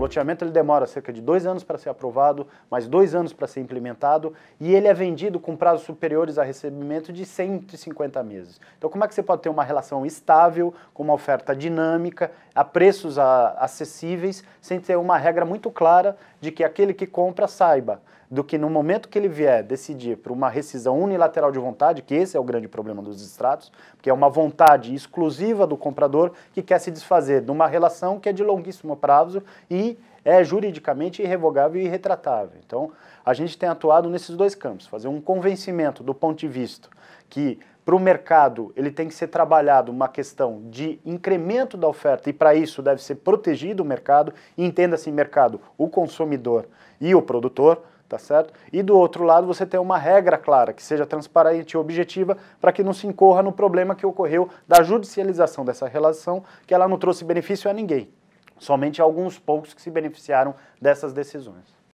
O loteamento ele demora cerca de dois anos para ser aprovado, mais dois anos para ser implementado e ele é vendido com prazos superiores a recebimento de 150 meses. Então, como é que você pode ter uma relação estável, com uma oferta dinâmica, a preços a, ah, acessíveis, sem ter uma regra muito clara de que aquele que compra saiba do que no momento que ele vier decidir por uma rescisão unilateral de vontade, que esse é o grande problema dos extratos, porque é uma vontade exclusiva do comprador que quer se desfazer de uma relação que é de longuíssimo prazo e é juridicamente irrevogável e retratável. Então, a gente tem atuado nesses dois campos, fazer um convencimento do ponto de vista que para o mercado ele tem que ser trabalhado uma questão de incremento da oferta e para isso deve ser protegido o mercado, entenda-se mercado o consumidor e o produtor, tá certo? E do outro lado você tem uma regra clara, que seja transparente e objetiva, para que não se incorra no problema que ocorreu da judicialização dessa relação, que ela não trouxe benefício a ninguém, somente a alguns poucos que se beneficiaram dessas decisões.